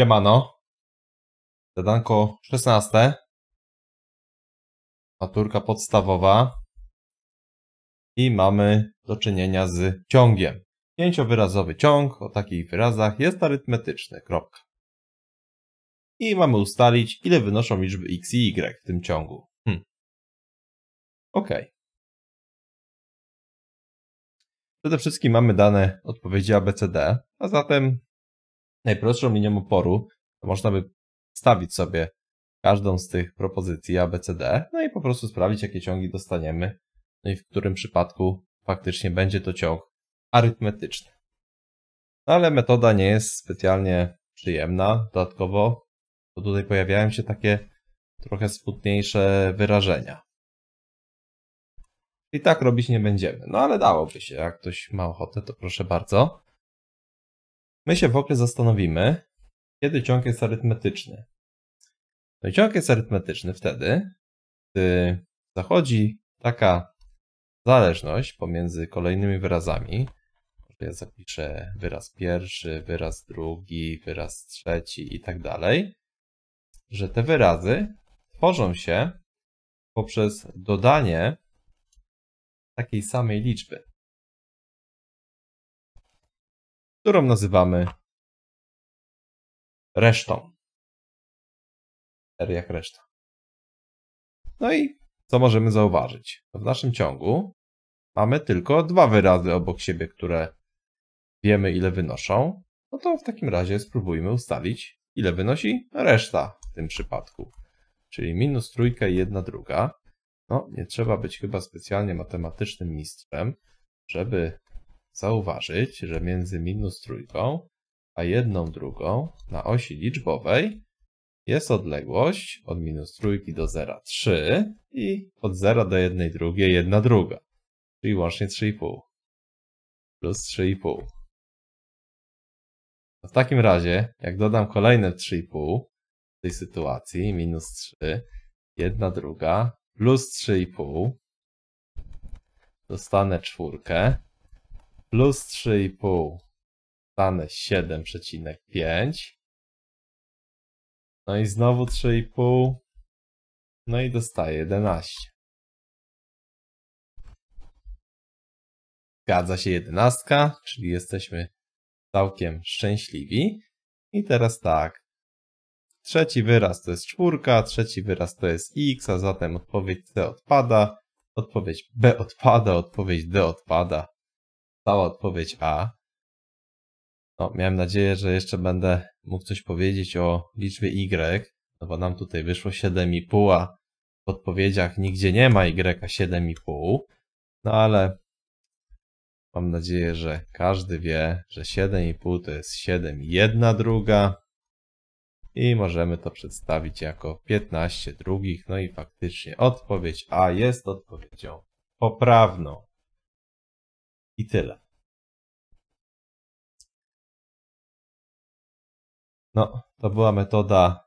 Siemano. Zadanko 16. Maturka podstawowa. I mamy do czynienia z ciągiem. Pięciowyrazowy ciąg o takich wyrazach jest arytmetyczny. Kropka. I mamy ustalić, ile wynoszą liczby x i y w tym ciągu. Hmm. Ok. Przede wszystkim mamy dane odpowiedzi ABCD, a zatem Najprostszą linią oporu można by stawić sobie każdą z tych propozycji ABCD, no i po prostu sprawdzić, jakie ciągi dostaniemy, no i w którym przypadku faktycznie będzie to ciąg arytmetyczny. No ale metoda nie jest specjalnie przyjemna. Dodatkowo bo tutaj pojawiają się takie trochę smutniejsze wyrażenia. I tak robić nie będziemy. No ale dałoby się. Jak ktoś ma ochotę, to proszę bardzo. My się w ogóle zastanowimy, kiedy ciąg jest arytmetyczny. No ciąg jest arytmetyczny wtedy, gdy zachodzi taka zależność pomiędzy kolejnymi wyrazami. Może ja zapiszę wyraz pierwszy, wyraz drugi, wyraz trzeci i tak dalej, że te wyrazy tworzą się poprzez dodanie takiej samej liczby. którą nazywamy resztą. R jak reszta. No i co możemy zauważyć? W naszym ciągu mamy tylko dwa wyrazy obok siebie, które wiemy ile wynoszą. No to w takim razie spróbujmy ustalić ile wynosi reszta w tym przypadku. Czyli minus trójka i jedna druga. No, nie trzeba być chyba specjalnie matematycznym mistrzem, żeby zauważyć, że między minus trójką a jedną drugą na osi liczbowej jest odległość od minus trójki do 0 3 i od 0 do jednej drugiej jedna druga, czyli łącznie 3,5 plus 3,5. W takim razie, jak dodam kolejne 3,5 w tej sytuacji, minus 3, 1 druga plus 3,5, dostanę czwórkę, plus 3,5 dane 7,5. No i znowu 3,5. No i dostaję 11. Zgadza się 11, czyli jesteśmy całkiem szczęśliwi. I teraz tak. Trzeci wyraz to jest czwórka, trzeci wyraz to jest x, a zatem odpowiedź C odpada, odpowiedź B odpada, odpowiedź D odpada. Cała odpowiedź A. No, miałem nadzieję, że jeszcze będę mógł coś powiedzieć o liczbie Y, no bo nam tutaj wyszło 7,5, a w odpowiedziach nigdzie nie ma Y 7,5. No ale mam nadzieję, że każdy wie, że 7,5 to jest 7 jedna druga i możemy to przedstawić jako 15 drugich. No i faktycznie odpowiedź A jest odpowiedzią poprawną. I tyle. No, to była metoda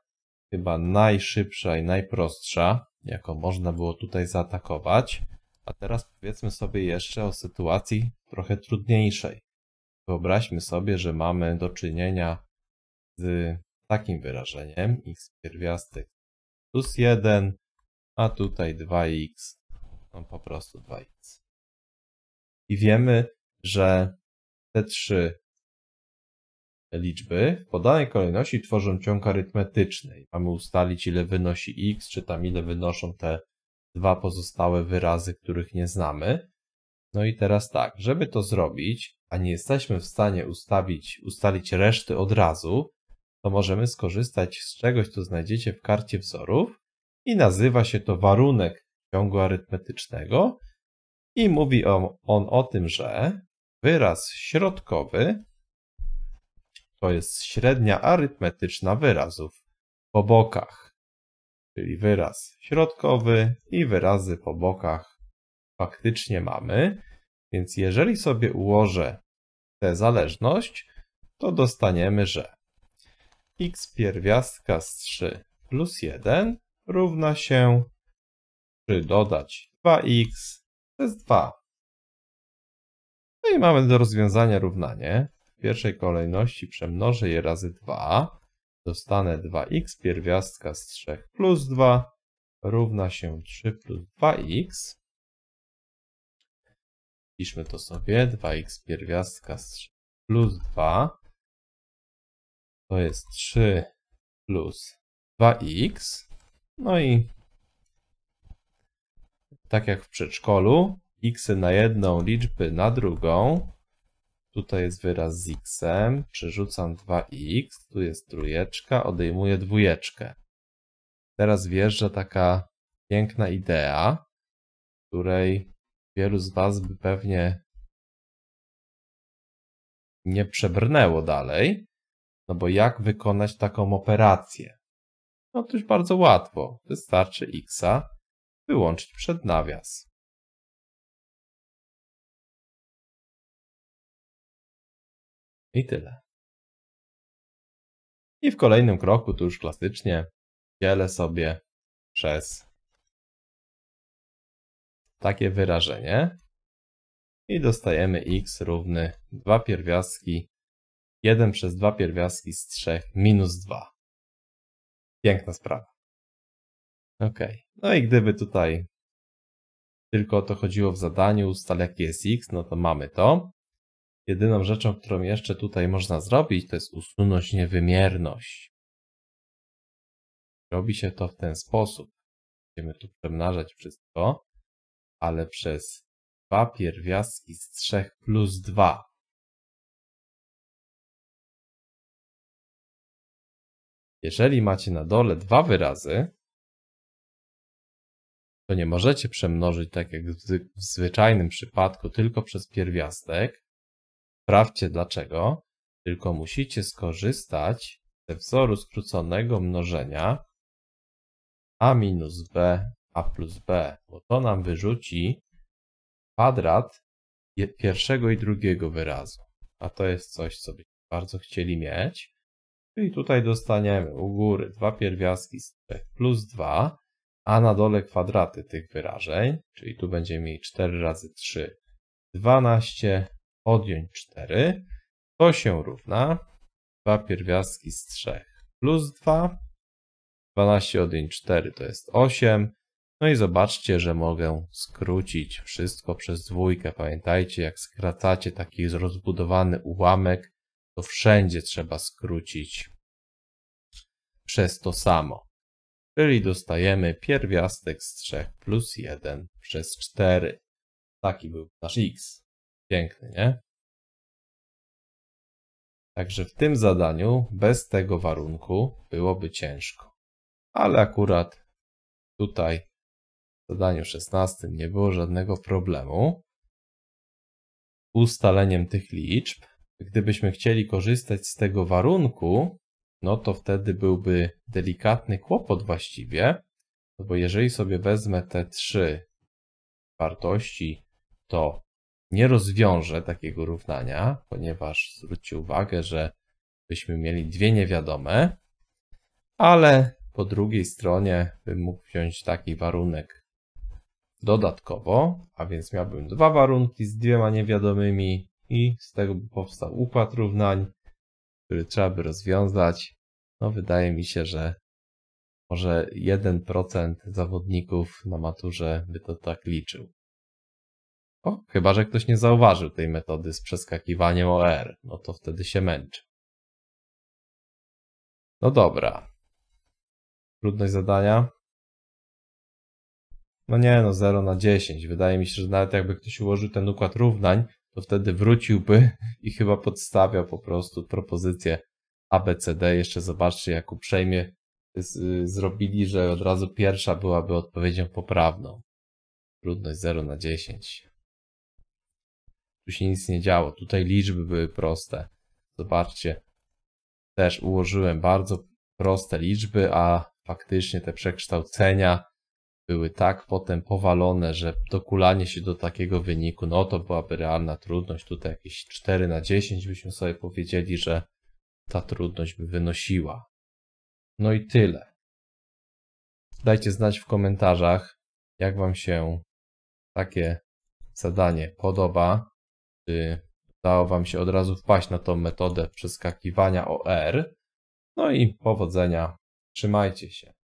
chyba najszybsza i najprostsza, jaką można było tutaj zaatakować. A teraz powiedzmy sobie jeszcze o sytuacji trochę trudniejszej. Wyobraźmy sobie, że mamy do czynienia z takim wyrażeniem x pierwiastek plus 1, a tutaj 2x, no po prostu 2x i wiemy, że te trzy liczby w podanej kolejności tworzą ciąg arytmetyczny. Mamy ustalić, ile wynosi x, czy tam ile wynoszą te dwa pozostałe wyrazy, których nie znamy. No i teraz tak, żeby to zrobić, a nie jesteśmy w stanie ustawić, ustalić reszty od razu, to możemy skorzystać z czegoś, co znajdziecie w karcie wzorów i nazywa się to warunek ciągu arytmetycznego i mówi on, on o tym, że wyraz środkowy to jest średnia arytmetyczna wyrazów po bokach, czyli wyraz środkowy i wyrazy po bokach faktycznie mamy. Więc jeżeli sobie ułożę tę zależność, to dostaniemy, że x pierwiastka z 3 plus 1 równa się 3 dodać 2x to jest 2. No i mamy do rozwiązania równanie. W pierwszej kolejności przemnożę je razy 2. Dostanę 2x pierwiastka z 3 plus 2 równa się 3 plus 2x. Piszmy to sobie. 2x pierwiastka z 3 plus 2 to jest 3 plus 2x. No i tak jak w przedszkolu, x na jedną, liczby na drugą. Tutaj jest wyraz z xem, przerzucam 2x, tu jest trójeczka, odejmuję dwójeczkę. Teraz wjeżdża taka piękna idea, której wielu z Was by pewnie nie przebrnęło dalej, no bo jak wykonać taką operację? No to już bardzo łatwo, wystarczy x'a wyłączyć przed nawias. I tyle. I w kolejnym kroku, tu już klasycznie, dzielę sobie przez takie wyrażenie i dostajemy x równy 2 pierwiastki 1 przez 2 pierwiastki z 3 minus 2. Piękna sprawa. Okej. Okay. No i gdyby tutaj tylko o to chodziło w zadaniu, ustal jaki jest x, no to mamy to. Jedyną rzeczą, którą jeszcze tutaj można zrobić, to jest usunąć niewymierność. Robi się to w ten sposób. Będziemy tu przemnażać wszystko, ale przez dwa pierwiastki z 3 plus 2. Jeżeli macie na dole dwa wyrazy, to nie możecie przemnożyć tak jak w zwyczajnym przypadku tylko przez pierwiastek. Sprawdźcie dlaczego. Tylko musicie skorzystać ze wzoru skróconego mnożenia a minus b, a plus b, bo to nam wyrzuci kwadrat pierwszego i drugiego wyrazu. A to jest coś, co byśmy bardzo chcieli mieć. I tutaj dostaniemy u góry dwa pierwiastki z 3 plus 2 a na dole kwadraty tych wyrażeń, czyli tu będziemy mieli 4 razy 3, 12, odjąć 4, to się równa 2 pierwiastki z 3 plus 2, 12 odjąć 4 to jest 8, no i zobaczcie, że mogę skrócić wszystko przez dwójkę. Pamiętajcie, jak skracacie taki rozbudowany ułamek, to wszędzie trzeba skrócić przez to samo czyli dostajemy pierwiastek z 3 plus 1 przez 4. Taki był nasz x. Piękny, nie? Także w tym zadaniu bez tego warunku byłoby ciężko. Ale akurat tutaj w zadaniu 16 nie było żadnego problemu. Ustaleniem tych liczb, gdybyśmy chcieli korzystać z tego warunku, no to wtedy byłby delikatny kłopot właściwie, no bo jeżeli sobie wezmę te trzy wartości, to nie rozwiążę takiego równania, ponieważ zwróćcie uwagę, że byśmy mieli dwie niewiadome, ale po drugiej stronie bym mógł wziąć taki warunek dodatkowo, a więc miałbym dwa warunki z dwiema niewiadomymi i z tego by powstał układ równań, który trzeba by rozwiązać, no wydaje mi się, że może 1% zawodników na maturze by to tak liczył. O, chyba, że ktoś nie zauważył tej metody z przeskakiwaniem OR, no to wtedy się męczy. No dobra. Trudność zadania. No nie, no 0 na 10. Wydaje mi się, że nawet jakby ktoś ułożył ten układ równań, to wtedy wróciłby i chyba podstawiał po prostu propozycję ABCD. Jeszcze zobaczcie, jak uprzejmie y, y, zrobili, że od razu pierwsza byłaby odpowiedzią poprawną. Trudność 0 na 10. Tu się nic nie działo. Tutaj liczby były proste. Zobaczcie. Też ułożyłem bardzo proste liczby, a faktycznie te przekształcenia były tak potem powalone, że dokulanie się do takiego wyniku, no to byłaby realna trudność. Tutaj jakieś 4 na 10 byśmy sobie powiedzieli, że ta trudność by wynosiła. No i tyle. Dajcie znać w komentarzach, jak Wam się takie zadanie podoba. Czy udało Wam się od razu wpaść na tą metodę przeskakiwania OR. No i powodzenia. Trzymajcie się.